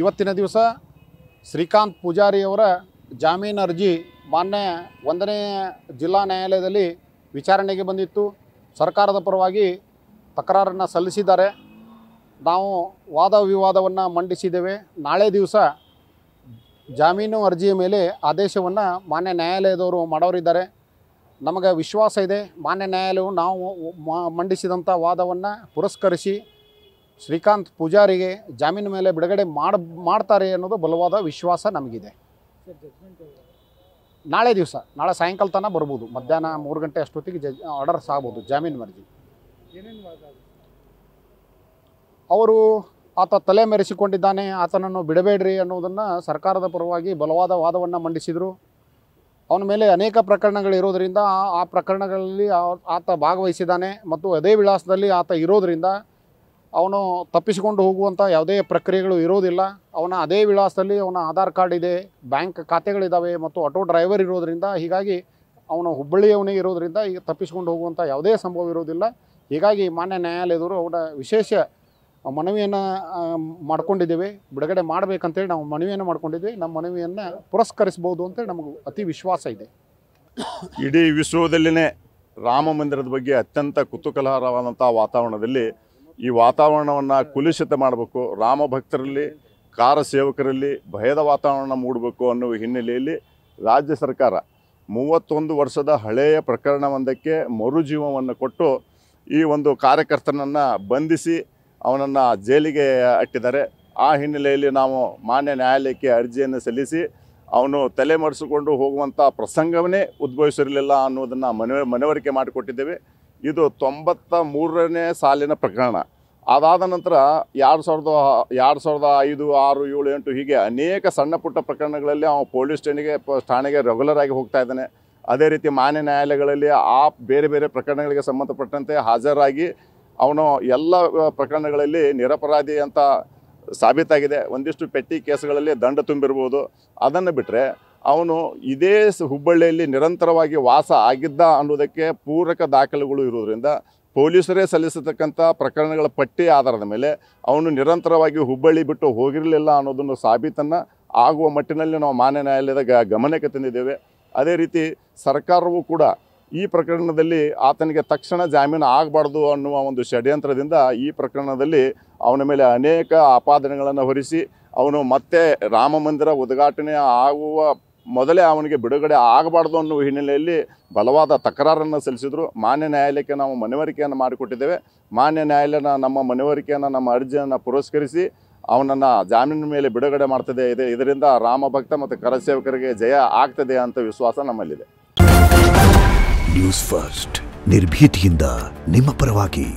ಇವತ್ತಿನ ದಿವಸ ಶ್ರೀಕಾಂತ್ ಪೂಜಾರಿಯವರ ಜಾಮೀನು ಅರ್ಜಿ ಮಾನ್ಯ ಒಂದನೇ ಜಿಲ್ಲಾ ನ್ಯಾಯಾಲಯದಲ್ಲಿ ವಿಚಾರಣೆಗೆ ಬಂದಿತ್ತು ಸರ್ಕಾರದ ಪರವಾಗಿ ತಕರಾರನ್ನು ಸಲ್ಲಿಸಿದ್ದಾರೆ ನಾವು ವಾದ ವಿವಾದವನ್ನು ಮಂಡಿಸಿದ್ದೇವೆ ನಾಳೆ ದಿವಸ ಜಾಮೀನು ಅರ್ಜಿಯ ಮೇಲೆ ಆದೇಶವನ್ನು ಮಾನ್ಯ ನ್ಯಾಯಾಲಯದವರು ಮಾಡೋರಿದ್ದಾರೆ ನಮಗೆ ವಿಶ್ವಾಸ ಇದೆ ಮಾನ್ಯ ನ್ಯಾಯಾಲಯವು ನಾವು ಮಂಡಿಸಿದಂಥ ವಾದವನ್ನು ಪುರಸ್ಕರಿಸಿ ಶ್ರೀಕಾಂತ್ ಪೂಜಾರಿಗೆ ಜಾಮೀನು ಮೇಲೆ ಬಿಡುಗಡೆ ಮಾಡ ಮಾಡ್ತಾರೆ ಅನ್ನೋದು ಬಲವಾದ ವಿಶ್ವಾಸ ನಮಗಿದೆ ನಾಳೆ ದಿವಸ ನಾಳೆ ಸಾಯಂಕಾಲ ತನಕ ಬರ್ಬೋದು ಮಧ್ಯಾಹ್ನ ಮೂರು ಗಂಟೆ ಅಷ್ಟೊತ್ತಿಗೆ ಜಜ್ ಆರ್ಡರ್ ಆಗ್ಬೋದು ಜಾಮೀನು ಮರ್ಜಿ ಅವರು ಆತ ತಲೆ ಮೆರೆಸಿಕೊಂಡಿದ್ದಾನೆ ಆತನನ್ನು ಬಿಡಬೇಡ್ರಿ ಅನ್ನೋದನ್ನು ಸರ್ಕಾರದ ಪರವಾಗಿ ಬಲವಾದ ವಾದವನ್ನು ಮಂಡಿಸಿದರು ಅವನ ಮೇಲೆ ಅನೇಕ ಪ್ರಕರಣಗಳಿರೋದರಿಂದ ಆ ಪ್ರಕರಣಗಳಲ್ಲಿ ಆತ ಭಾಗವಹಿಸಿದ್ದಾನೆ ಮತ್ತು ಅದೇ ವಿಳಾಸದಲ್ಲಿ ಆತ ಇರೋದರಿಂದ ಅವನು ತಪ್ಪಿಸಿಕೊಂಡು ಹೋಗುವಂಥ ಯಾವುದೇ ಪ್ರಕ್ರಿಯೆಗಳು ಇರೋದಿಲ್ಲ ಅವನ ಅದೇ ವಿಳಾಸದಲ್ಲಿ ಅವನ ಆಧಾರ್ ಕಾರ್ಡ್ ಇದೆ ಬ್ಯಾಂಕ್ ಖಾತೆಗಳಿದ್ದಾವೆ ಮತ್ತು ಆಟೋ ಡ್ರೈವರ್ ಇರೋದರಿಂದ ಹೀಗಾಗಿ ಅವನು ಹುಬ್ಬಳ್ಳಿಯವನೇ ಇರೋದರಿಂದ ಈಗ ತಪ್ಪಿಸಿಕೊಂಡು ಹೋಗುವಂಥ ಯಾವುದೇ ಸಂಭವ ಇರೋದಿಲ್ಲ ಹೀಗಾಗಿ ಮಾನ್ಯ ನ್ಯಾಯಾಲಯದವರು ಅವನ ವಿಶೇಷ ಮನವಿಯನ್ನು ಮಾಡ್ಕೊಂಡಿದ್ದೇವೆ ಬಿಡುಗಡೆ ಮಾಡಬೇಕಂತೇಳಿ ನಾವು ಮನವಿಯನ್ನು ಮಾಡ್ಕೊಂಡಿದ್ವಿ ನಮ್ಮ ಮನವಿಯನ್ನು ಪುರಸ್ಕರಿಸ್ಬೋದು ಅಂತೇಳಿ ನಮಗೆ ಅತಿ ವಿಶ್ವಾಸ ಇದೆ ಇಡೀ ವಿಶ್ವದಲ್ಲಿನೇ ರಾಮ ಮಂದಿರದ ಬಗ್ಗೆ ಅತ್ಯಂತ ಕುತೂಹಲಕರವಾದಂಥ ವಾತಾವರಣದಲ್ಲಿ ಈ ವಾತಾವರಣವನ್ನು ಕುಲುಷಿತ ಮಾಡಬೇಕು ರಾಮ ಭಕ್ತರಲ್ಲಿ ಕಾರ ಸೇವಕರಲ್ಲಿ ಭಯದ ವಾತಾವರಣ ಮೂಡಬೇಕು ಅನ್ನುವ ಹಿನ್ನೆಲೆಯಲ್ಲಿ ರಾಜ್ಯ ಸರ್ಕಾರ ಮೂವತ್ತೊಂದು ವರ್ಷದ ಹಳೆಯ ಪ್ರಕರಣವೊಂದಕ್ಕೆ ಮರುಜೀವವನ್ನು ಕೊಟ್ಟು ಈ ಒಂದು ಕಾರ್ಯಕರ್ತನನ್ನು ಬಂಧಿಸಿ ಅವನನ್ನು ಜೈಲಿಗೆ ಅಟ್ಟಿದ್ದಾರೆ ಆ ಹಿನ್ನೆಲೆಯಲ್ಲಿ ನಾವು ಮಾನ್ಯ ನ್ಯಾಯಾಲಯಕ್ಕೆ ಅರ್ಜಿಯನ್ನು ಸಲ್ಲಿಸಿ ಅವನು ತಲೆಮರೆಸಿಕೊಂಡು ಹೋಗುವಂಥ ಪ್ರಸಂಗವನ್ನೇ ಉದ್ಭವಿಸಿರಲಿಲ್ಲ ಅನ್ನೋದನ್ನು ಮನವ ಮನವರಿಕೆ ಮಾಡಿಕೊಟ್ಟಿದ್ದೇವೆ ಇದು ತೊಂಬತ್ತ ಮೂರನೇ ಸಾಲಿನ ಪ್ರಕರಣ ಅದಾದ ನಂತರ ಎರಡು ಸಾವಿರದ ಎರಡು ಸಾವಿರದ ಐದು ಆರು ಏಳು ಎಂಟು ಹೀಗೆ ಅನೇಕ ಸಣ್ಣ ಪುಟ್ಟ ಪ್ರಕರಣಗಳಲ್ಲಿ ಅವನು ಪೊಲೀಸ್ ಸ್ಟೇಷನ್ಗೆ ಠಾಣೆಗೆ ರೆಗ್ಯುಲರ್ ಆಗಿ ಹೋಗ್ತಾ ಇದ್ದಾನೆ ಅದೇ ರೀತಿ ಮಾನ್ಯ ನ್ಯಾಯಾಲಯಗಳಲ್ಲಿ ಆ ಬೇರೆ ಬೇರೆ ಪ್ರಕರಣಗಳಿಗೆ ಸಂಬಂಧಪಟ್ಟಂತೆ ಹಾಜರಾಗಿ ಅವನು ಎಲ್ಲ ಪ್ರಕರಣಗಳಲ್ಲಿ ನಿರಪರಾಧಿ ಅಂತ ಸಾಬೀತಾಗಿದೆ ಒಂದಿಷ್ಟು ಪೆಟ್ಟಿ ಕೇಸ್ಗಳಲ್ಲಿ ದಂಡ ತುಂಬಿರ್ಬೋದು ಅದನ್ನು ಬಿಟ್ಟರೆ ಅವನು ಇದೇ ಹುಬ್ಬಳ್ಳಿಯಲ್ಲಿ ನಿರಂತರವಾಗಿ ವಾಸ ಆಗಿದ್ದ ಅನ್ನೋದಕ್ಕೆ ಪೂರಕ ದಾಖಲೆಗಳು ಇರುವುದರಿಂದ ಪೊಲೀಸರೇ ಸಲ್ಲಿಸತಕ್ಕಂಥ ಪ್ರಕರಣಗಳ ಪಟ್ಟಿ ಆಧಾರದ ಮೇಲೆ ಅವನು ನಿರಂತರವಾಗಿ ಹುಬ್ಬಳ್ಳಿ ಬಿಟ್ಟು ಹೋಗಿರಲಿಲ್ಲ ಅನ್ನೋದನ್ನು ಸಾಬೀತನ್ನು ಆಗುವ ಮಟ್ಟಿನಲ್ಲಿ ನಾವು ಮಾನ್ಯ ನ್ಯಾಯಾಲಯದ ಗಮನಕ್ಕೆ ತಂದಿದ್ದೇವೆ ಅದೇ ರೀತಿ ಸರ್ಕಾರವೂ ಕೂಡ ಈ ಪ್ರಕರಣದಲ್ಲಿ ಆತನಿಗೆ ತಕ್ಷಣ ಜಾಮೀನು ಆಗಬಾರ್ದು ಅನ್ನುವ ಒಂದು ಷಡ್ಯಂತ್ರದಿಂದ ಈ ಪ್ರಕರಣದಲ್ಲಿ ಅವನ ಮೇಲೆ ಅನೇಕ ಆಪಾದನೆಗಳನ್ನು ಹೊರಿಸಿ ಅವನು ಮತ್ತೆ ರಾಮ ಮಂದಿರ ಉದ್ಘಾಟನೆ ಆಗುವ ಮೊದಲೇ ಅವನಿಗೆ ಬಿಡುಗಡೆ ಆಗಬಾರ್ದು ಅನ್ನುವ ಹಿನ್ನೆಲೆಯಲ್ಲಿ ಬಲವಾದ ತಕರಾರನ್ನು ಸಲ್ಲಿಸಿದರು ಮಾನ್ಯ ನ್ಯಾಯಾಲಯಕ್ಕೆ ನಾವು ಮನವರಿಕೆಯನ್ನು ಮಾಡಿಕೊಟ್ಟಿದ್ದೇವೆ ಮಾನ್ಯ ನ್ಯಾಯಾಲಯನ ನಮ್ಮ ಮನವರಿಕೆಯನ್ನು ನಮ್ಮ ಅರ್ಜಿಯನ್ನು ಪುರಸ್ಕರಿಸಿ ಅವನನ್ನು ಜಾಮೀನಿನ ಮೇಲೆ ಬಿಡುಗಡೆ ಮಾಡ್ತದೆ ಇದೆ ಇದರಿಂದ ರಾಮ ಭಕ್ತ ಮತ್ತು ಕರಸೇವಕರಿಗೆ ಜಯ ಆಗ್ತದೆ ಅಂತ ವಿಶ್ವಾಸ ನಮ್ಮಲ್ಲಿದೆ ನ್ಯೂಸ್ ಫಸ್ಟ್ ನಿರ್ಭೀತಿಯಿಂದ ನಿಮ್ಮ ಪರವಾಗಿ